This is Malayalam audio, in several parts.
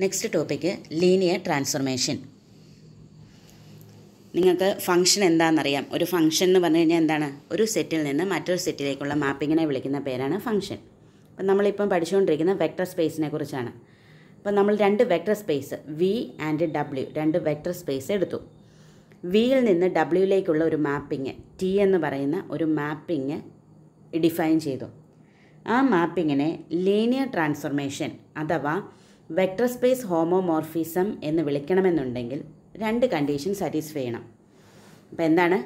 നെക്സ്റ്റ് ടോപ്പിക്ക് ലീനിയർ ട്രാൻസ്ഫർമേഷൻ നിങ്ങൾക്ക് ഫംഗ്ഷൻ എന്താണെന്നറിയാം ഒരു ഫംഗ്ഷൻ എന്ന് പറഞ്ഞു കഴിഞ്ഞാൽ എന്താണ് ഒരു സെറ്റിൽ നിന്ന് മറ്റൊരു സെറ്റിലേക്കുള്ള മാപ്പിങ്ങിനെ വിളിക്കുന്ന പേരാണ് ഫംഗ്ഷൻ അപ്പം നമ്മളിപ്പം പഠിച്ചുകൊണ്ടിരിക്കുന്ന വെക്ടർ സ്പേസിനെ കുറിച്ചാണ് അപ്പം നമ്മൾ രണ്ട് vector space V and W രണ്ട് വെക്ടർ സ്പേസ് എടുത്തു വിയിൽ നിന്ന് ഡബ്ല്യുയിലേക്കുള്ള ഒരു മാപ്പിങ് ടി എന്ന് പറയുന്ന ഒരു മാപ്പിങ് ഡിഫൈൻ ചെയ്തു ആ മാപ്പിങ്ങിനെ ലീനിയർ ട്രാൻസ്ഫർമേഷൻ അഥവാ വെക്ടർ സ്പേസ് ഹോമോമോർഫിസം എന്ന് വിളിക്കണമെന്നുണ്ടെങ്കിൽ രണ്ട് കണ്ടീഷൻ സാറ്റിസ്ഫൈ ചെയ്യണം അപ്പോൾ എന്താണ്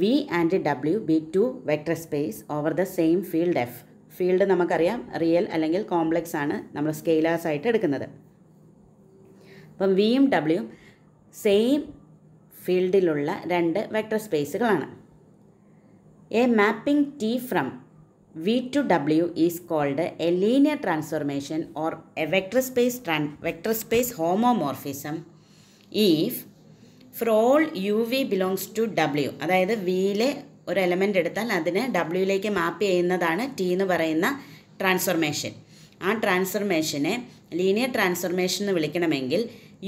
V and W be two vector space over the same field F field നമുക്കറിയാം റിയൽ അല്ലെങ്കിൽ കോംപ്ലക്സ് ആണ് നമ്മൾ സ്കെയിലേഴ്സ് ആയിട്ട് എടുക്കുന്നത് അപ്പം വിയും ഡബ്ല്യുവും സെയിം ഫീൽഡിലുള്ള രണ്ട് വെക്ടർ സ്പേസുകളാണ് a mapping T from V V to W is called a linear transformation or a vector space, vector space homomorphism if for U V belongs to W അതായത് വിയിലെ ഒരു എലമെൻ്റ് എടുത്താൽ അതിനെ ഡബ്ല്യൂയിലേക്ക് മാപ്പ് ചെയ്യുന്നതാണ് ടി എന്ന് പറയുന്ന ട്രാൻസ്ഫോർമേഷൻ ആ ട്രാൻസ്ഫോർമേഷനെ ലീനിയർ ട്രാൻസ്ഫോർമേഷൻ എന്ന് വിളിക്കണമെങ്കിൽ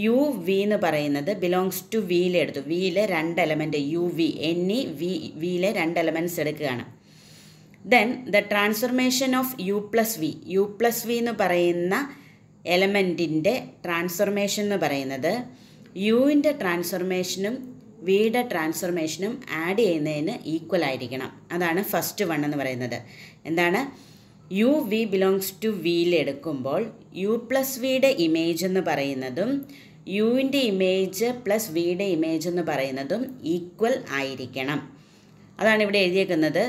യു വി എന്ന് പറയുന്നത് ബിലോങ്സ് ടു വിയിലെടുത്തു വിയിലെ രണ്ട് element U V N E V വിയിലെ രണ്ട് എലമെൻറ്റ്സ് എടുക്കുകയാണ് then the transformation of U plus V U plus V എന്ന് പറയുന്ന എലമെൻറ്റിൻ്റെ ട്രാൻസ്ഫർമേഷൻ എന്ന് പറയുന്നത് യുവിൻ്റെ ട്രാൻസ്ഫർമേഷനും വിയുടെ ട്രാൻസ്ഫർമേഷനും ആഡ് ചെയ്യുന്നതിന് ഈക്വൽ ആയിരിക്കണം അതാണ് ഫസ്റ്റ് വൺ എന്ന് പറയുന്നത് എന്താണ് യു വി ബിലോങ്സ് ടു വിയിൽ എടുക്കുമ്പോൾ യു പ്ലസ് വിയുടെ ഇമേജ് എന്ന് പറയുന്നതും യുവിൻ്റെ ഇമേജ് പ്ലസ് വിയുടെ ഇമേജ് എന്ന് പറയുന്നതും ഈക്വൽ ആയിരിക്കണം അതാണ് ഇവിടെ എഴുതിയേക്കുന്നത്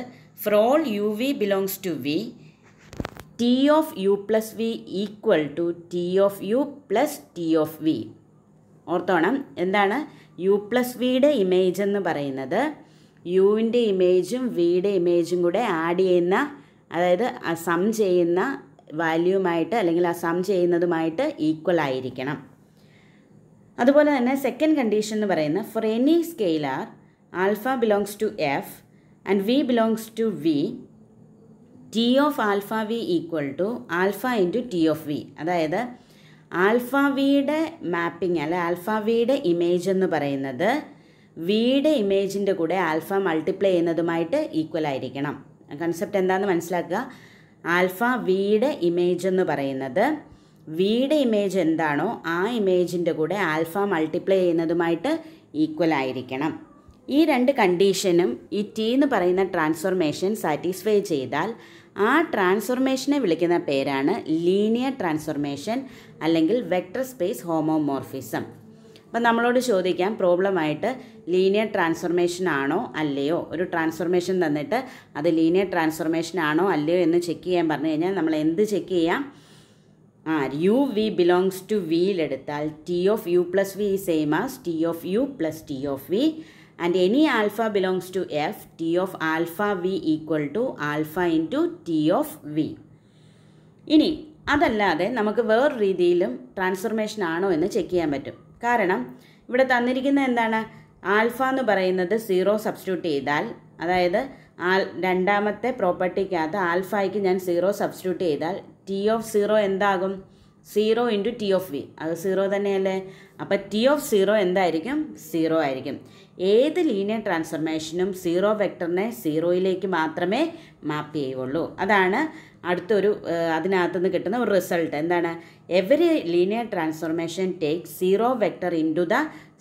For all U V belongs to V T of U plus V equal to T of U plus T of V ഓർത്തോണം എന്താണ് യു പ്ലസ് വിയുടെ ഇമേജ് എന്ന് പറയുന്നത് യുവിൻ്റെ ഇമേജും വിയുടെ ഇമേജും കൂടെ ആഡ് ചെയ്യുന്ന അതായത് ആ സം ചെയ്യുന്ന വാല്യൂമായിട്ട് അല്ലെങ്കിൽ ആ സം ചെയ്യുന്നതുമായിട്ട് ഈക്വൽ ആയിരിക്കണം അതുപോലെ തന്നെ സെക്കൻഡ് കണ്ടീഷൻ എന്ന് പറയുന്നത് for any scalar alpha belongs to F and V belongs to V, T of alpha V equal to alpha into T of V. അതായത് ആൽഫ വിയുടെ മാപ്പിംഗ് അല്ലെ ആൽഫ വിയുടെ ഇമേജ് എന്ന് പറയുന്നത് വിയുടെ ഇമേജിൻ്റെ കൂടെ ആൽഫ മൾട്ടിപ്ലൈ ചെയ്യുന്നതുമായിട്ട് ഈക്വൽ ആയിരിക്കണം കൺസെപ്റ്റ് എന്താണെന്ന് മനസ്സിലാക്കുക ആൽഫ വിയുടെ ഇമേജ് എന്ന് പറയുന്നത് വിയുടെ ഇമേജ് എന്താണോ ആ ഇമേജിൻ്റെ കൂടെ ആൽഫ മൾട്ടിപ്ലൈ ചെയ്യുന്നതുമായിട്ട് ഈക്വൽ ആയിരിക്കണം ഈ രണ്ട് കണ്ടീഷനും ഈ ടി എന്ന് പറയുന്ന ട്രാൻസ്ഫോർമേഷൻ സാറ്റിസ്ഫൈ ചെയ്താൽ ആ ട്രാൻസ്ഫോർമേഷനെ വിളിക്കുന്ന പേരാണ് ലീനിയർ ട്രാൻസ്ഫോർമേഷൻ അല്ലെങ്കിൽ വെക്ടർ സ്പേസ് ഹോമോമോർഫിസം അപ്പം നമ്മളോട് ചോദിക്കാം പ്രോബ്ലമായിട്ട് ലീനിയർ ട്രാൻസ്ഫോർമേഷൻ ആണോ അല്ലയോ ഒരു ട്രാൻസ്ഫോർമേഷൻ തന്നിട്ട് അത് ലീനിയർ ട്രാൻസ്ഫോർമേഷൻ ആണോ അല്ലയോ എന്ന് ചെക്ക് ചെയ്യാൻ പറഞ്ഞു കഴിഞ്ഞാൽ നമ്മൾ എന്ത് ചെക്ക് ചെയ്യാം ആ യു വി ബിലോങ്സ് ടു വിയിലെടുത്താൽ T of U plus V same as T of U plus T of V and any alpha belongs to F T of alpha V equal to alpha into T of V ഇനി അതല്ലാതെ നമുക്ക് വേറെ രീതിയിലും ട്രാൻസ്ഫർമേഷൻ ആണോ എന്ന് ചെക്ക് ചെയ്യാൻ പറ്റും കാരണം ഇവിടെ തന്നിരിക്കുന്ന എന്താണ് ആൽഫ എന്ന് പറയുന്നത് സീറോ സബ്സ്റ്റിറ്റ്യൂട്ട് ചെയ്താൽ അതായത് ആൽ രണ്ടാമത്തെ പ്രോപ്പർട്ടിക്കകത്ത് ആൽഫയ്ക്ക് ഞാൻ സീറോ സബ്സ്റ്റിറ്റ്യൂട്ട് ചെയ്താൽ ടി ഓഫ് സീറോ എന്താകും zero into T of V അത് സീറോ തന്നെയല്ലേ അപ്പോൾ ടി ഓഫ് സീറോ എന്തായിരിക്കും സീറോ ആയിരിക്കും ഏത് ലീനിയർ ട്രാൻസ്ഫർമേഷനും സീറോ വെക്ടറിനെ സീറോയിലേക്ക് മാത്രമേ മാപ്പ് ചെയ്യുള്ളൂ അതാണ് അടുത്തൊരു അതിനകത്തുനിന്ന് കിട്ടുന്ന ഒരു റിസൾട്ട് എന്താണ് every linear transformation take zero vector into the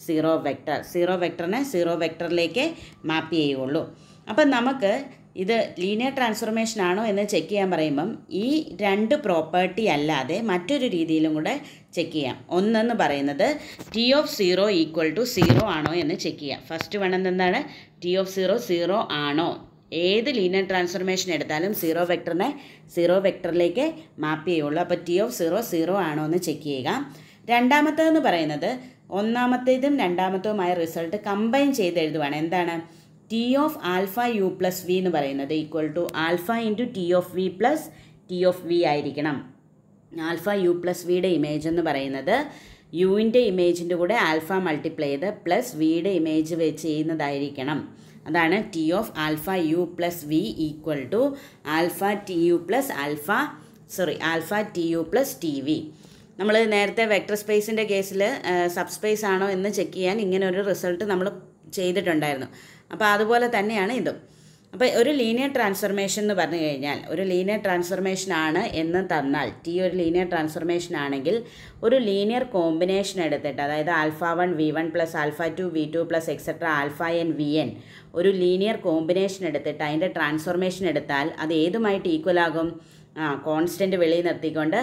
zero vector zero വെക്ടറിനെ സീറോ വെക്ടറിലേക്ക് മാപ്പ് ചെയ്യുള്ളൂ അപ്പം നമുക്ക് ഇത് ലീനിയർ ട്രാൻസ്ഫോർമേഷൻ ആണോ എന്ന് ചെക്ക് ചെയ്യാൻ പറയുമ്പം ഈ രണ്ട് പ്രോപ്പർട്ടി അല്ലാതെ മറ്റൊരു രീതിയിലും കൂടെ ചെക്ക് ചെയ്യാം ഒന്നെന്ന് പറയുന്നത് T of zero equal to zero ആണോ എന്ന് ചെക്ക് ചെയ്യാം ഫസ്റ്റ് വൺ എന്താണ് ടി ഓഫ് സീറോ സീറോ ആണോ ഏത് ലീനിയർ ട്രാൻസ്ഫോർമേഷൻ എടുത്താലും സീറോ വെക്ടറിനെ സീറോ വെക്ടറിലേക്ക് മാപ്പ് ചെയ്യുള്ളൂ അപ്പോൾ ടി ഓഫ് സീറോ സീറോ ആണോ എന്ന് ചെക്ക് ചെയ്യുക രണ്ടാമത്തേതെന്ന് പറയുന്നത് ഒന്നാമത്തേതും രണ്ടാമത്തേതുമായ റിസൾട്ട് കമ്പൈൻ ചെയ്ത് എഴുതുവാണ് എന്താണ് T of alpha U plus V എന്ന് പറയുന്നത് equal to alpha into T of V plus T of V ആയിരിക്കണം ആൽഫ യു പ്ലസ് വിയുടെ ഇമേജ് എന്ന് പറയുന്നത് യുവിൻ്റെ ഇമേജിൻ്റെ കൂടെ ആൽഫ മൾട്ടിപ്ലൈ ചെയ്ത് പ്ലസ് വിയുടെ ഇമേജ് വെച്ച് ചെയ്യുന്നതായിരിക്കണം അതാണ് T of alpha U plus V equal to alpha T U plus alpha sorry alpha T U plus T V നമ്മൾ നേരത്തെ വെക്ടർ സ്പേസിൻ്റെ കേസിൽ സബ് സ്പേസ് ആണോ എന്ന് ചെക്ക് ചെയ്യാൻ ഇങ്ങനെ ഒരു റിസൾട്ട് നമ്മൾ ചെയ്തിട്ടുണ്ടായിരുന്നു അപ്പോൾ അതുപോലെ തന്നെയാണ് ഇതും അപ്പോൾ ഒരു ലീനിയർ ട്രാൻസ്ഫർമേഷൻ എന്ന് പറഞ്ഞു കഴിഞ്ഞാൽ ഒരു ലീനിയർ ട്രാൻസ്ഫർമേഷൻ ആണ് എന്ന് തന്നാൽ ടി ഒരു ലീനിയർ ട്രാൻസ്ഫർമേഷൻ ആണെങ്കിൽ ഒരു ലീനിയർ കോമ്പിനേഷൻ എടുത്തിട്ട് അതായത് alpha one V one plus alpha two V two plus etcetera alpha N V N ഒരു ലീനിയർ കോമ്പിനേഷൻ എടുത്തിട്ട് അതിൻ്റെ ട്രാൻസ്ഫർമേഷൻ എടുത്താൽ അത് ഏതുമായിട്ട് ഈക്വൽ ആകും ആ കോൺസ്റ്റൻറ്റ് വെളിയിൽ നിർത്തിക്കൊണ്ട്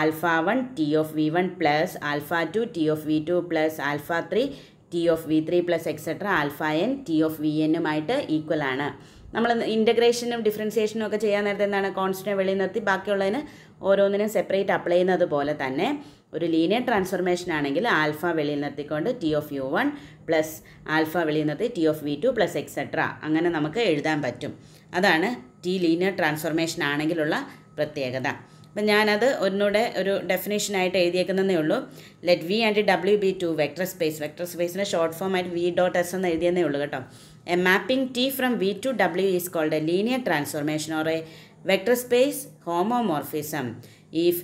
alpha one T of V one plus alpha two T of V two plus alpha three T of V three plus etcetera alpha N T of V എന്നുമായിട്ട് ഈക്വൽ ആണ് നമ്മൾ ഇൻ്റഗ്രേഷനും ഡിഫറൻസിയേഷനും ഒക്കെ ചെയ്യാൻ നേരത്തെ എന്താണ് കോൺസ്റ്റൻറ്റ് വെളിയിൽ നിർത്തി ബാക്കിയുള്ളതിന് ഓരോന്നിനും സെപ്പറേറ്റ് അപ്ലൈ ചെയ്യുന്നത് പോലെ തന്നെ ഒരു ലീനിയർ ട്രാൻസ്ഫോർമേഷൻ ആണെങ്കിൽ ആൽഫ വെളിയിൽ നിർത്തിക്കൊണ്ട് T of U one plus alpha വെളിയിൽ നിർത്തി T of V two plus etcetera അങ്ങനെ നമുക്ക് എഴുതാൻ പറ്റും അതാണ് ടി ലീനിയർ ട്രാൻസ്ഫോർമേഷൻ ആണെങ്കിലുള്ള പ്രത്യേകത അപ്പം ഞാനത് ഒന്നുകൂടെ ഒരു ഡെഫിനേഷനായിട്ട് എഴുതിയേക്കുന്നതേ ഉള്ളൂ let V and W be two vector space vector സ്പേസിൻ്റെ ഷോർട്ട് ഫോം ആയിട്ട് വി ഡോട്ട് എസ് എന്ന് എഴുതിയെന്നേ ഉള്ളൂ കേട്ടോ a mapping T from V to W is called a linear transformation or a vector space homomorphism if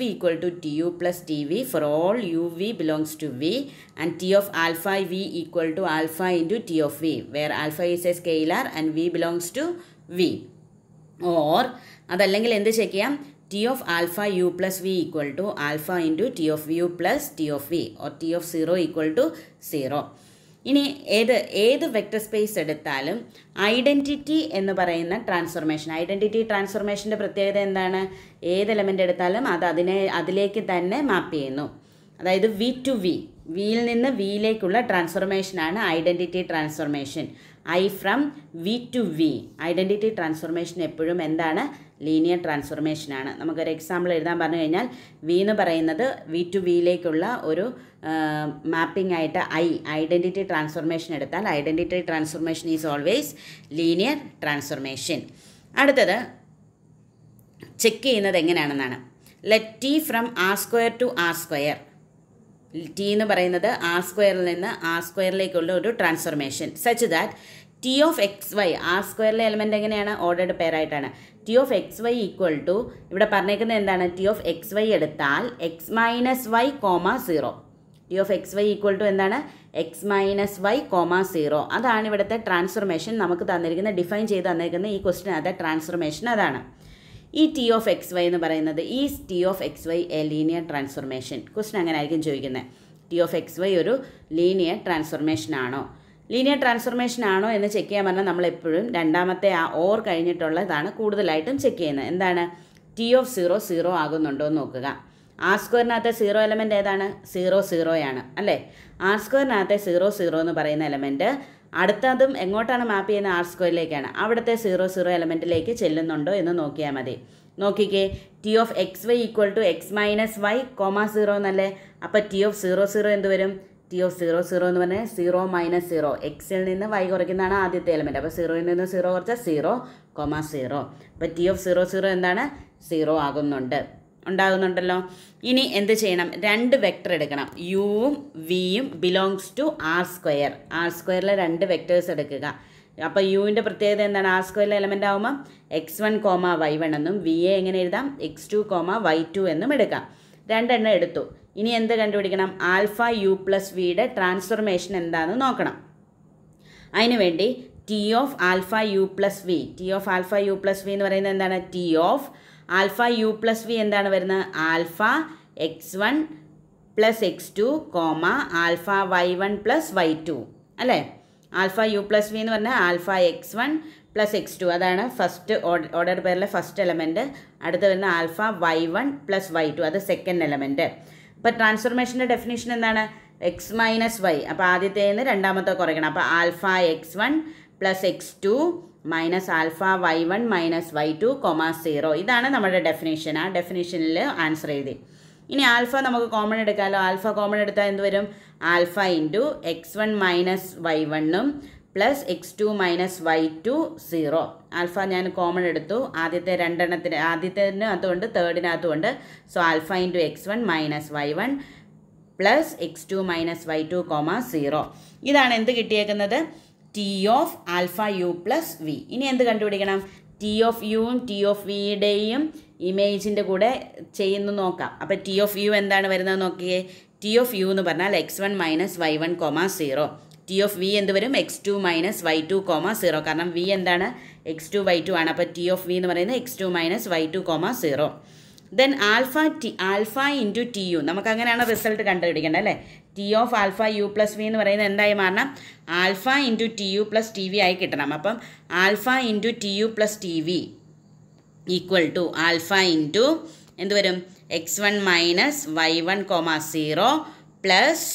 V equal to T U plus T V for all U V belongs to V and T of alpha V equal to alpha into T of V where alpha is a scalar and V belongs to V or അതല്ലെങ്കിൽ എന്ത് ചെക്ക് ചെയ്യാം T of alpha U plus V equal to alpha into T of U plus T of V or T of zero equal to zero ഇനി ഏത് ഏത് വെക്റ്റർ സ്പേസ് എടുത്താലും ഐഡൻറ്റിറ്റി എന്ന് പറയുന്ന ട്രാൻസ്ഫോർമേഷൻ ഐഡൻറ്റിറ്റി ട്രാൻസ്ഫോർമേഷൻ്റെ പ്രത്യേകത എന്താണ് ഏത് എലമെൻ്റ് എടുത്താലും അത് അതിനെ അതിലേക്ക് തന്നെ മാപ്പ് ചെയ്യുന്നു അതായത് വി ടു വി വിയിൽ നിന്ന് വിയിലേക്കുള്ള ട്രാൻസ്ഫോർമേഷനാണ് identity transformation I from V to V identity transformation എപ്പോഴും എന്താണ് ലീനിയർ ട്രാൻസ്ഫോർമേഷനാണ് നമുക്കൊരു എക്സാമ്പിൾ എഴുതാൻ പറഞ്ഞു കഴിഞ്ഞാൽ വി എന്ന് പറയുന്നത് വി ടു വിയിലേക്കുള്ള ഒരു മാപ്പിംഗ് ആയിട്ട് ഐ ഐഡൻറ്റിറ്റി ട്രാൻസ്ഫോർമേഷൻ എടുത്താൽ identity transformation is always linear transformation അടുത്തത് ചെക്ക് ചെയ്യുന്നത് എങ്ങനെയാണെന്നാണ് let T from R square to R square T എന്ന് പറയുന്നത് ആർ സ്ക്വയറിൽ നിന്ന് ആർ സ്ക്വയറിലേക്കുള്ള ഒരു transformation such that T of X Y R സ്ക്വയറിലെ എലമെൻ്റ് എങ്ങനെയാണ് ഓർഡേഡ് പെയറായിട്ടാണ് T of X Y equal to ഇവിടെ പറഞ്ഞേക്കുന്നത് എന്താണ് ടി ഓഫ് എക്സ് വൈ എടുത്താൽ X minus Y comma zero T of X Y equal to എന്താണ് X minus Y comma zero അതാണ് ഇവിടുത്തെ ട്രാൻസ്ഫർമേഷൻ നമുക്ക് തന്നിരിക്കുന്ന ഡിഫൈൻ ചെയ്ത് തന്നിരിക്കുന്ന ഈ ക്വസ്റ്റ്യൻ അതായത് ട്രാൻസ്ഫർമേഷൻ അതാണ് ഈ ടി ഓഫ് എക്സ് വൈ എന്ന് പറയുന്നത് ഈ T of X Y a linear transformation question അങ്ങനെ ആയിരിക്കും ചോദിക്കുന്നത് ടി ഓഫ് എക്സ് വൈ ഒരു ലീനിയർ ട്രാൻസ്ഫർമേഷൻ ആണോ ലീനിയർ ട്രാൻസ്ഫോർമേഷൻ ആണോ എന്ന് ചെക്ക് ചെയ്യാൻ പറഞ്ഞാൽ നമ്മളെപ്പോഴും രണ്ടാമത്തെ ആ ഓർ കഴിഞ്ഞിട്ടുള്ള ഇതാണ് കൂടുതലായിട്ടും ചെക്ക് ചെയ്യുന്നത് എന്താണ് ടി ഓഫ് സീറോ സീറോ ആകുന്നുണ്ടോ എന്ന് നോക്കുക ആർ സ്ക്വയറിനകത്തെ സീറോ എലമെൻ്റ് ഏതാണ് സീറോ സീറോയാണ് അല്ലേ ആർ സ്ക്വയറിനകത്തെ സീറോ സീറോ എന്ന് പറയുന്ന എലമെൻ്റ് അടുത്തതും എങ്ങോട്ടാണ് മാപ്പ് ചെയ്യുന്ന ആർ സ്ക്വയറിലേക്കാണ് അവിടുത്തെ സീറോ സീറോ എലമെൻറ്റിലേക്ക് ചെല്ലുന്നുണ്ടോ എന്ന് നോക്കിയാൽ മതി നോക്കിക്കേ T of X Y equal to X minus Y comma zero എന്നല്ലേ അപ്പോൾ ടി ഓഫ് സീറോ സീറോ എന്ത് വരും ടി ഓഫ് സീറോ സീറോ എന്ന് പറഞ്ഞാൽ സീറോ മൈനസ് സീറോ എക്സിൽ നിന്ന് വൈ കുറയ്ക്കുന്നതാണ് ആദ്യത്തെ എലമെൻറ്റ് അപ്പോൾ സീറോയിൽ നിന്ന് സീറോ കുറച്ചാൽ സീറോ കൊമ സീറോ അപ്പോൾ ടി ഓഫ് സീറോ സീറോ എന്താണ് സീറോ ആകുന്നുണ്ട് ഉണ്ടാകുന്നുണ്ടല്ലോ ഇനി എന്ത് ചെയ്യണം രണ്ട് വെക്ടർ എടുക്കണം യുവും വിയും belongs to R square R സ്ക്വയറിലെ രണ്ട് വെക്ടേഴ്സ് എടുക്കുക അപ്പോൾ യുവിൻ്റെ പ്രത്യേകത എന്താണ് ആർ സ്ക്വയറിലെ എലമെൻ്റ് ആകുമ്പോൾ X one comma Y one എന്നും എ എങ്ങനെ എഴുതാം X two comma Y two എന്നും എടുക്കാം രണ്ടെണ്ണം എടുത്തു ഇനി എന്ത് കണ്ടുപിടിക്കണം ആൽഫ യു പ്ലസ് വിയുടെ ട്രാൻസ്ഫോർമേഷൻ എന്താണെന്ന് നോക്കണം അതിനുവേണ്ടി T of alpha U plus V T of alpha U plus V എന്ന് പറയുന്നത് എന്താണ് T of alpha U plus V എന്താണ് വരുന്നത് alpha x one plus x two comma alpha y one plus y two അല്ലേ ആൽഫ യു പ്ലസ് വി എന്ന് പറഞ്ഞാൽ alpha x one plus x two അതാണ് ഫസ്റ്റ് ഓർഡർ പേരിലെ ഫസ്റ്റ് എലമെൻറ്റ് അടുത്ത് വരുന്ന alpha y one plus y two അത് സെക്കൻഡ് എലമെൻറ്റ് ഇപ്പോൾ ട്രാൻസ്ഫോർമേഷൻ്റെ ഡെഫിനേഷൻ എന്താണ് എക്സ് മൈനസ് വൈ അപ്പോൾ നിന്ന് രണ്ടാമത്തെ കുറയ്ക്കണം അപ്പോൾ alpha x one plus x two minus alpha y one minus y to comma zero ഇതാണ് നമ്മുടെ ഡെഫിനേഷൻ ആ ഡെഫിനേഷനിൽ ആൻസർ എഴുതി ഇനി ആൽഫ നമുക്ക് കോമൺ എടുക്കാമല്ലോ ആൽഫ കോമൺ എടുത്താൽ എന്ത് വരും alpha into x one minus y വണ്ണും plus x two minus y two zero alpha ഞാൻ കോമൺ എടുത്തു ആദ്യത്തെ രണ്ടെണ്ണത്തിന് ആദ്യത്തേതിനകത്തുണ്ട് തേർഡിനകത്തുണ്ട് so alpha into x one minus y one plus x two minus y two comma zero ഇതാണ് എന്ത് കിട്ടിയേക്കുന്നത് T of alpha U plus v ഇനി എന്ത് കണ്ടുപിടിക്കണം ടി ഓഫ് യുവും ടി ഓഫ് വിയുടെയും ഇമേജിൻ്റെ കൂടെ ചെയ്യുന്നു നോക്കാം അപ്പോൾ ടി ഓഫ് യു എന്താണ് വരുന്നത് നോക്കിയേ ടി ഓഫ് യു എന്ന് പറഞ്ഞാൽ x one minus y one comma zero T of v എന്ത് വരും x two minus y two comma zero കാരണം വി എന്താണ് എക്സ് ടു വൈ ടു ആണ് അപ്പോൾ ടി ഓഫ് വി എന്ന് പറയുന്നത് x two minus y two comma zero then alpha T alpha into T u നമുക്ക് അങ്ങനെയാണ് റിസൾട്ട് കണ്ടുപിടിക്കേണ്ടത് അല്ലേ T of alpha U plus V എന്ന് പറയുന്നത് എന്തായി മാറണം alpha into T U plus T v ആയി കിട്ടണം അപ്പം alpha into T U plus T v equal to alpha into എന്ത് വരും x one minus y one comma zero plus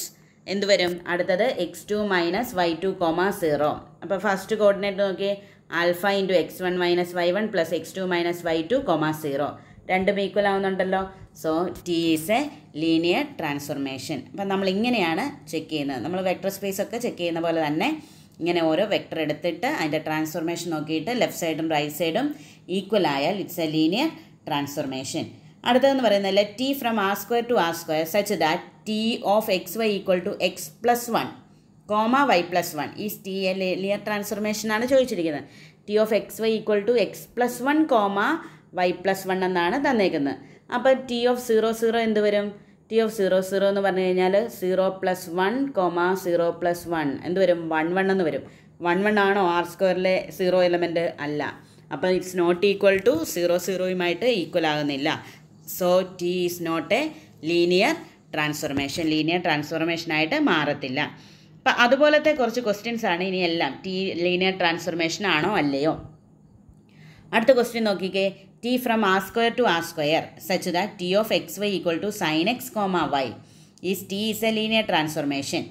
എന്ത് വരും അടുത്തത് x two minus y two comma zero അപ്പോൾ ഫസ്റ്റ് കോർഡിനേറ്റ് നോക്കിയേ alpha into x one minus y one plus x two minus y two comma zero രണ്ടും ഈക്വൽ ആവുന്നുണ്ടല്ലോ so T is a linear transformation അപ്പം നമ്മൾ ഇങ്ങനെയാണ് ചെക്ക് ചെയ്യുന്നത് നമ്മൾ വെക്ടർ സ്പേസ് ഒക്കെ ചെക്ക് ചെയ്യുന്ന പോലെ തന്നെ ഇങ്ങനെ ഓരോ വെക്ടർ എടുത്തിട്ട് അതിൻ്റെ ട്രാൻസ്ഫോർമേഷൻ നോക്കിയിട്ട് ലെഫ്റ്റ് സൈഡും റൈറ്റ് സൈഡും ഈക്വൽ ആയാൽ ഇറ്റ്സ് എ ലീനിയർ ട്രാൻസ്ഫോർമേഷൻ അടുത്തതെന്ന് പറയുന്നത് let T from R square to R square such that T of X Y equal to x plus one comma y plus one is T a ലിയർ ട്രാൻസ്ഫർമേഷൻ ആണ് ചോദിച്ചിരിക്കുന്നത് T of X Y equal to x plus one comma y plus one എന്നാണ് തന്നേക്കുന്നത് അപ്പോൾ ടി ഓഫ് സീറോ സീറോ എന്ത് വരും ടി ഓഫ് സീറോ സീറോ എന്ന് പറഞ്ഞു കഴിഞ്ഞാൽ zero plus one comma zero plus one എന്ത് വരും വൺ വൺ എന്ന് വരും വൺ വൺ ആണോ ആർ സ്ക്വയറിലെ സീറോ എലമെൻറ്റ് അല്ല അപ്പോൾ it's not equal to zero സീറോയുമായിട്ട് ഈക്വൽ ആകുന്നില്ല so T is not a linear transformation linear ട്രാൻസ്ഫോർമേഷനായിട്ട് മാറത്തില്ല അപ്പം അതുപോലത്തെ കുറച്ച് ക്വസ്റ്റ്യൻസ് ആണ് ഇനി എല്ലാം ടി ലീനിയർ ട്രാൻസ്ഫോർമേഷൻ ആണോ അല്ലയോ അടുത്ത ക്വസ്റ്റ്യൻ നോക്കിക്കേ T from R square to R square such that T of X Y equal to sine x comma y is T is a linear transformation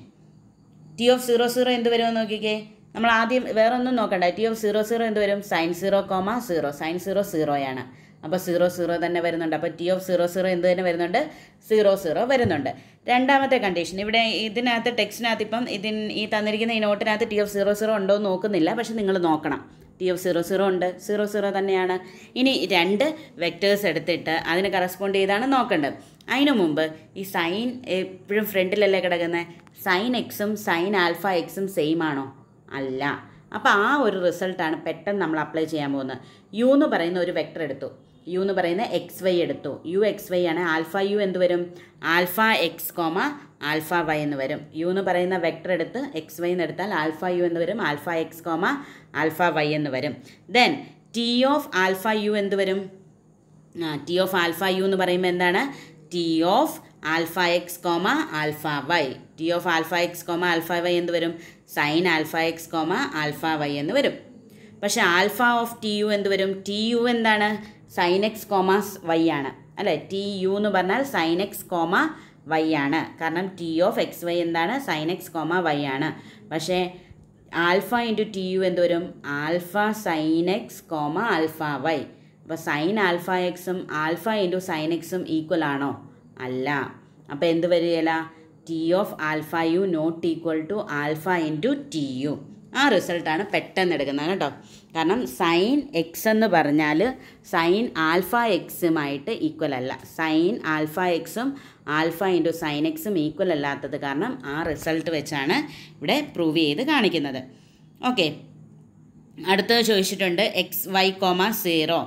T of zero zero എന്ത് വരുമെന്ന് നോക്കിക്കേ നമ്മൾ ആദ്യം വേറൊന്നും നോക്കണ്ട ടി ഓഫ് സീറോ സീറോ എന്ത് വരും sine zero comma zero sine zero സീറോയാണ് അപ്പോൾ സീറോ സീറോ തന്നെ വരുന്നുണ്ട് അപ്പോൾ ടി ഓഫ് സീറോ സീറോ എന്ത് തന്നെ വരുന്നുണ്ട് സീറോ സീറോ വരുന്നുണ്ട് രണ്ടാമത്തെ കണ്ടീഷൻ ഇവിടെ ഇതിനകത്ത് ടെക്സ്റ്റിനകത്ത് ഇപ്പം ഇതിന് ഈ തന്നിരിക്കുന്ന ഈ നോട്ടിനകത്ത് ടി ഓഫ് സീറോ സീറോ ഉണ്ടോ എന്ന് നോക്കുന്നില്ല പക്ഷേ നിങ്ങൾ നോക്കണം ടി ഓഫ് സീറോ സീറോ ഉണ്ട് സീറോ സീറോ തന്നെയാണ് ഇനി രണ്ട് വെക്റ്റേഴ്സ് എടുത്തിട്ട് അതിന് കറസ്പോണ്ട് ചെയ്താണ് നോക്കേണ്ടത് അതിനു മുമ്പ് ഈ സൈൻ എപ്പോഴും ഫ്രണ്ടിലല്ലേ കിടക്കുന്നത് സൈൻ എക്സും സൈൻ ആൽഫ എക്സും സെയിം ആണോ അല്ല അപ്പോൾ ആ ഒരു റിസൾട്ടാണ് പെട്ടെന്ന് നമ്മൾ അപ്ലൈ ചെയ്യാൻ പോകുന്നത് യു എന്ന് പറയുന്ന ഒരു വെക്റ്റർ എടുത്തു യു എന്ന് പറയുന്ന എക്സ് വൈ എടുത്തു യു എക്സ് വൈ ആണ് ആൽഫ യു എന്ത് വരും alpha x comma alpha y എന്ന് വരും യു എന്ന് പറയുന്ന വെക്ടർ എടുത്ത് എക്സ് വൈ എന്ന് എടുത്താൽ ആൽഫ യു എന്ന് വരും alpha x comma alpha y എന്ന് വരും then T of alpha u എന്ത് വരും ടി ഓഫ് ആൽഫ യു എന്ന് പറയുമ്പോൾ എന്താണ് T of alpha x comma alpha y T of alpha x comma alpha y എന്ന് വരും sine alpha x comma alpha y എന്ന് വരും പക്ഷേ ആൽഫ ഓഫ് ടി യു എന്ത് വരും ടി യു എന്താണ് സൈനെക്സ് കോമ വൈ ആണ് അല്ലേ ടി യു എന്ന് പറഞ്ഞാൽ സൈനെക്സ് കോമ വൈ ആണ് കാരണം ടി ഓഫ് എക്സ് വൈ എന്താണ് സൈനെക്സ് കോമ വൈ ആണ് പക്ഷേ ആൽഫ ഇൻറ്റു ടി യു എന്തോരും alpha sine x comma alpha y അപ്പോൾ സൈൻ ആൽഫ എക്സും ആൽഫ ഇൻറ്റു സൈൻ എക്സും ഈക്വൽ ആണോ അല്ല അപ്പോൾ എന്ത് വരികയില്ല T of alpha u not equal to alpha into T u ആ റിസൾട്ടാണ് പെട്ടെന്ന് എടുക്കുന്നത് കേട്ടോ കാരണം സൈൻ എക്സ് എന്ന് പറഞ്ഞാൽ സൈൻ ആൽഫ എക്സുമായിട്ട് ഈക്വൽ അല്ല സൈൻ ആൽഫ എക്സും ആൽഫ ഇൻറ്റു സൈൻ എക്സും ഈക്വൽ അല്ലാത്തത് കാരണം ആ റിസൾട്ട് വെച്ചാണ് ഇവിടെ പ്രൂവ് ചെയ്ത് കാണിക്കുന്നത് ഓക്കെ അടുത്തത് ചോദിച്ചിട്ടുണ്ട് എക്സ് വൈ കോമ സീറോ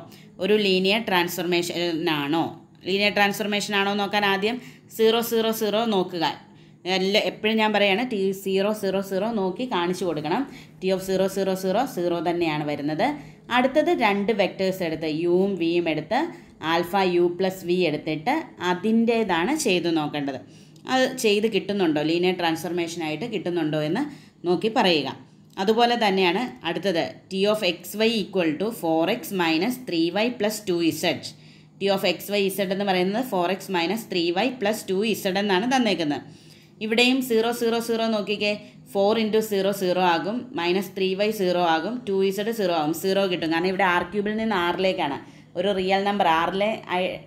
ഒരു ലീനിയർ ട്രാൻസ്ഫർമേഷനാണോ ലീനിയർ ട്രാൻസ്ഫർമേഷൻ ആണോ നോക്കാൻ ആദ്യം സീറോ സീറോ സീറോ നോക്കുക എല്ലാ എപ്പോഴും ഞാൻ പറയുകയാണ് ടി സീറോ സീറോ സീറോ നോക്കി കാണിച്ചു കൊടുക്കണം T of zero zero zero zero തന്നെയാണ് വരുന്നത് അടുത്തത് രണ്ട് വെക്റ്റേഴ്സ് എടുത്ത് യുവും വിയും എടുത്ത് ആൽഫ യു പ്ലസ് വി എടുത്തിട്ട് അതിൻ്റേതാണ് ചെയ്തു നോക്കേണ്ടത് അത് ചെയ്ത് കിട്ടുന്നുണ്ടോ ലീനിയർ ട്രാൻസ്ഫർമേഷനായിട്ട് കിട്ടുന്നുണ്ടോ എന്ന് നോക്കി പറയുക അതുപോലെ തന്നെയാണ് അടുത്തത് T of X Y equal to four x minus three y plus two z T of X y z എന്ന് പറയുന്നത് four x minus three y plus two z എന്നാണ് തന്നേക്കുന്നത് ഇവിടെയും സീറോ സീറോ സീറോ നോക്കിക്കേ ഫോർ ഇൻറ്റു സീറോ സീറോ ആകും മൈനസ് ത്രീ വൈ സീറോ ആകും ടു ഇസഡ് സീറോ ആകും സീറോ കിട്ടും കാരണം ഇവിടെ ആർ ക്യൂബിൽ നിന്ന് ആറിലേക്കാണ് ഒരു റിയൽ നമ്പർ ആറിലെ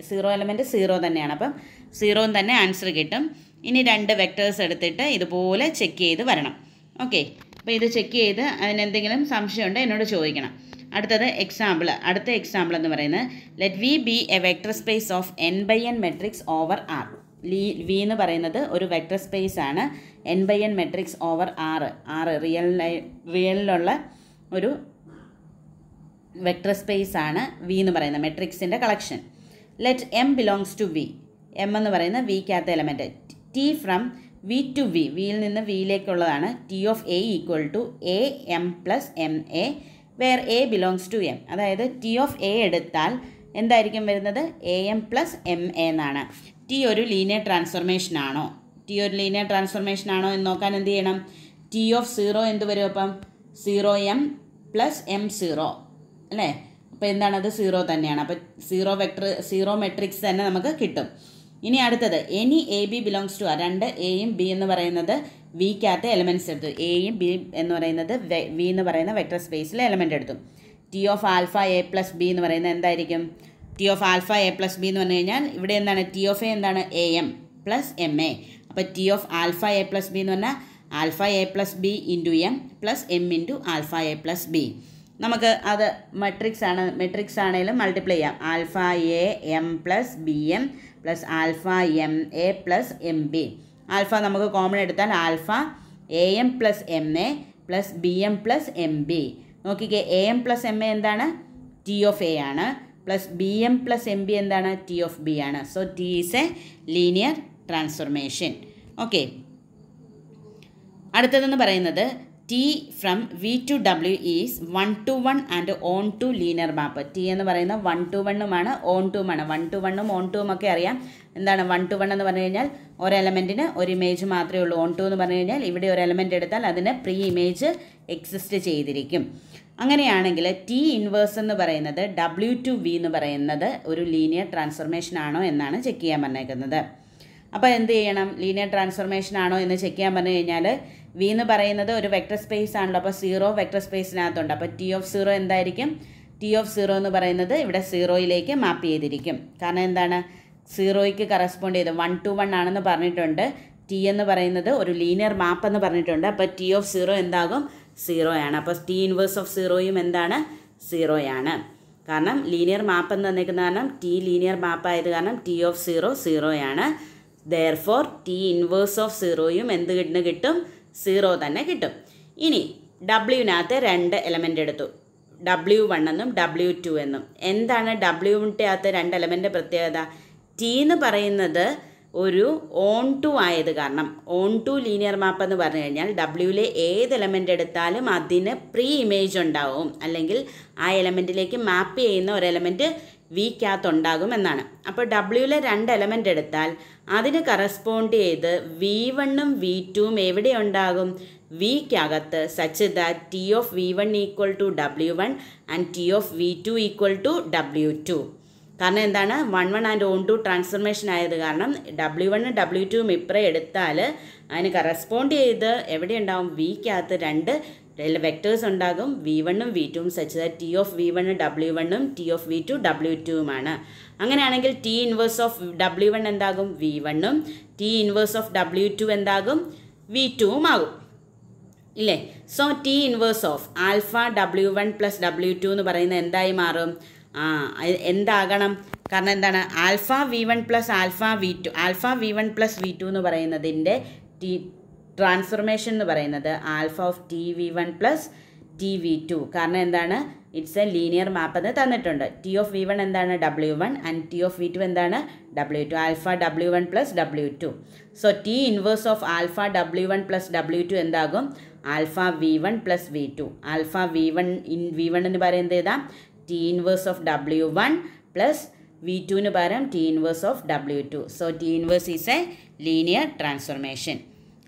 സീറോ എലമെൻറ്റ് സീറോ തന്നെയാണ് അപ്പം സീറോ തന്നെ ആൻസർ കിട്ടും ഇനി രണ്ട് വെക്ടേഴ്സ് എടുത്തിട്ട് ഇതുപോലെ ചെക്ക് ചെയ്ത് വരണം ഓക്കെ അപ്പോൾ ഇത് ചെക്ക് ചെയ്ത് അതിനെന്തെങ്കിലും സംശയമുണ്ട് എന്നോട് ചോദിക്കണം അടുത്തത് എക്സാമ്പിൾ അടുത്ത എക്സാമ്പിൾ എന്ന് പറയുന്നത് let V be a vector space of n by n matrix over R ലീ വി എന്ന് പറയുന്നത് ഒരു വെക്ടർ സ്പേസ് ആണ് n by n matrix over R R real റിയലിലുള്ള ഒരു വെക്ടർ സ്പേസ് ആണ് വി എന്ന് പറയുന്നത് മെട്രിക്സിൻ്റെ collection let M belongs to V M എന്ന് പറയുന്ന വിക്കകത്തെ element T from V to V വിയിൽ നിന്ന് വിയിലേക്കുള്ളതാണ് T of A equal to A M plus M A where A belongs to M അതായത് ടി ഓഫ് എ എടുത്താൽ എന്തായിരിക്കും വരുന്നത് A M plus M A എന്നാണ് ടി ഒരു ലീനിയർ ആണോ ടി ഒരു ലീനിയർ ആണോ എന്ന് നോക്കാൻ എന്ത് ചെയ്യണം ടി ഓഫ് സീറോ എന്ത് വരും അപ്പം zero M plus M zero അല്ലേ അപ്പോൾ എന്താണത് സീറോ തന്നെയാണ് അപ്പോൾ സീറോ വെക്ടർ സീറോ മെട്രിക്സ് തന്നെ നമുക്ക് കിട്ടും ഇനി അടുത്തത് any A B belongs to ആ രണ്ട് എയും ബി എന്ന് പറയുന്നത് വിക്കകത്ത് എലമെൻറ്റ്സ് എടുത്തു എയും ബി എന്ന് പറയുന്നത് വി എന്ന് പറയുന്ന വെക്ടർ സ്പേസിലെ എലമെൻ്റ് എടുത്തു T of alpha A plus B എന്ന് പറയുന്നത് എന്തായിരിക്കും T of alpha A plus B എന്ന് പറഞ്ഞു കഴിഞ്ഞാൽ ഇവിടെ എന്താണ് ടി ഓഫ് എ എന്താണ് A M plus M A അപ്പോൾ T of alpha A plus B എന്ന് പറഞ്ഞാൽ alpha A plus B into M plus M into alpha A plus B നമുക്ക് അത് മെട്രിക്സ് ആണ് മെട്രിക്സ് ആണെങ്കിലും മൾട്ടിപ്ലൈ ചെയ്യാം alpha A M plus B M plus alpha M A plus M B alpha നമുക്ക് കോമൺ എടുത്താൽ alpha A M plus M A plus B M plus M B നോക്കിക്കേ A M plus M A എന്താണ് ടി ഓഫ് എ ആണ് plus B M plus M B എന്താണ് ടി ഓഫ് ബി ആണ് so T is a linear transformation okay അടുത്തതെന്ന് പറയുന്നത് T from V to W is one to one and onto linear map T എന്ന് പറയുന്ന വൺ ടു വണ്ണുമാണ് ഓൺ ടുമാണ് വൺ ടു വണ്ണും ഓൺ ടുവും ഒക്കെ അറിയാം എന്താണ് വൺ ടു വൺ എന്ന് പറഞ്ഞു കഴിഞ്ഞാൽ ഒരു എലമെൻറ്റിന് ഒരു ഇമേജ് മാത്രമേ ഉള്ളൂ ഓൺ ടു എന്ന് പറഞ്ഞു കഴിഞ്ഞാൽ ഇവിടെ ഒരു എലമെൻറ്റ് എടുത്താൽ അതിന് പ്രീ ഇമേജ് എക്സിസ്റ്റ് ചെയ്തിരിക്കും അങ്ങനെയാണെങ്കിൽ ടി ഇൻവേഴ്സ് എന്ന് പറയുന്നത് ഡബ്ല്യു ടു വി എന്ന് പറയുന്നത് ഒരു ലീനിയർ ട്രാൻസ്ഫർമേഷൻ ആണോ എന്നാണ് ചെക്ക് ചെയ്യാൻ പറഞ്ഞേക്കുന്നത് അപ്പോൾ എന്ത് ചെയ്യണം ലീനിയർ ട്രാൻസ്ഫർമേഷൻ ആണോ എന്ന് ചെക്ക് ചെയ്യാൻ പറഞ്ഞു കഴിഞ്ഞാൽ വി എന്ന് പറയുന്നത് ഒരു വെക്ടർ സ്പേസ് ആണല്ലോ അപ്പോൾ സീറോ വെക്ടർ സ്പേസിനകത്തുണ്ട് അപ്പോൾ ടി ഓഫ് സീറോ എന്തായിരിക്കും ടി ഓഫ് സീറോ എന്ന് പറയുന്നത് ഇവിടെ സീറോയിലേക്ക് മാപ്പ് ചെയ്തിരിക്കും കാരണം എന്താണ് സീറോയ്ക്ക് കറസ്പോണ്ട് ചെയ്ത് വൺ ടു വൺ ആണെന്ന് പറഞ്ഞിട്ടുണ്ട് ടി എന്ന് പറയുന്നത് ഒരു ലീനിയർ മാപ്പ് എന്ന് പറഞ്ഞിട്ടുണ്ട് അപ്പോൾ ടി ഓഫ് സീറോ എന്താകും സീറോയാണ് അപ്പോൾ ടി ഇൻവേഴ്സ് ഓഫ് സീറോയും എന്താണ് സീറോയാണ് കാരണം ലീനിയർ മാപ്പ് എന്ന് തന്നേക്കുന്ന കാരണം ടി ലീനിയർ മാപ്പ് ആയത് കാരണം ടി ഓഫ് സീറോ സീറോയാണ് therefore T inverse of സീറോയും എന്ത് കിട്ടുന്ന കിട്ടും സീറോ തന്നെ കിട്ടും ഇനി ഡബ്ല്യുവിനകത്ത് രണ്ട് എലമെൻ്റ് എടുത്തു ഡബ്ല്യു വൺ എന്നും ഡബ്ല്യു ടു എന്നും എന്താണ് ഡബ്ല്യുവിൻ്റെ അകത്ത് രണ്ട് എലമെൻ്റ് പ്രത്യേകത ടി എന്ന് പറയുന്നത് ഒരു ഓൺ ടു ആയത് കാരണം ഓൺ ടു ലീനിയർ മാപ്പ് എന്ന് പറഞ്ഞു കഴിഞ്ഞാൽ ഡബ്ല്യൂവിലെ ഏത് എലമെൻ്റ് എടുത്താലും അതിന് പ്രീ ഇമേജ് ഉണ്ടാവും അല്ലെങ്കിൽ ആ എലമെൻറ്റിലേക്ക് മാപ്പ് ചെയ്യുന്ന ഒരു എലമെൻറ്റ് വിക്കകത്തുണ്ടാകും എന്നാണ് അപ്പോൾ ഡബ്ല്യൂവിലെ രണ്ട് എലമെൻ്റ് എടുത്താൽ അതിന് കറസ്പോണ്ട് ചെയ്ത് വി വണ്ണും വി ടുവും എവിടെ ഉണ്ടാകും വിക്കകത്ത് such that T of V one equal to W one and T of V two equal to W two കാരണം എന്താണ് one one and onto transformation ആയത് കാരണം ഡബ്ല്യു വണ്ണും ഡബ്ല്യു ടുവും ഇപ്ര എടുത്താൽ അതിന് കറസ്പോണ്ട് ചെയ്ത് എവിടെയുണ്ടാവും വിക്കകത്ത് രണ്ട് വെക്ടേഴ്സ് ഉണ്ടാകും വി വണ്ണും വി ടുവും such that T of V one W വണ്ണും T of V to W ടുവുമാണ് അങ്ങനെയാണെങ്കിൽ T inverse of W one എന്താകും വി വണ്ണും T inverse of W two എന്താകും വി ടുവും ആകും ഇല്ലേ so T inverse of alpha W one plus W two എന്ന് പറയുന്നത് എന്തായി മാറും ആ എന്താകണം കാരണം എന്താണ് alpha V one plus alpha V two alpha V one plus V two എന്ന് പറയുന്നതിൻ്റെ ടി ട്രാൻസ്ഫർമേഷൻ എന്ന് പറയുന്നത് alpha of T V one plus T V two കാരണം എന്താണ് ഇറ്റ്സ് എ ലീനിയർ മാപ്പ് എന്ന് തന്നിട്ടുണ്ട് ടി ഓഫ് വി വൺ എന്താണ് W one and T of V two എന്താണ് W two alpha W one plus W two so T inverse of alpha W one plus W two എന്താകും alpha V one plus V two alpha V one in V one എന്ന് പറയുന്നത് ഏതാ T inverse of W one plus V ടുവിന് പകരം T inverse of W two so T inverse is a linear transformation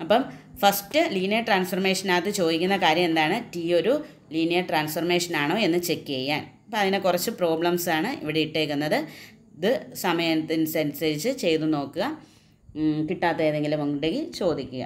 അപ്പം ഫസ്റ്റ് ലീനിയർ ട്രാൻസ്ഫോർമേഷനകത്ത് ചോദിക്കുന്ന കാര്യം എന്താണ് ടി ഒരു ലീനിയർ ട്രാൻസ്ഫോർമേഷൻ ആണോ എന്ന് ചെക്ക് ചെയ്യാൻ അപ്പോൾ അതിനെ കുറച്ച് പ്രോബ്ലംസ് ആണ് ഇവിടെ ഇട്ടേക്കുന്നത് ഇത് സമയത്തിനനുസരിച്ച് ചെയ്തു നോക്കുക കിട്ടാത്ത ഏതെങ്കിലും ഉണ്ടെങ്കിൽ ചോദിക്കുക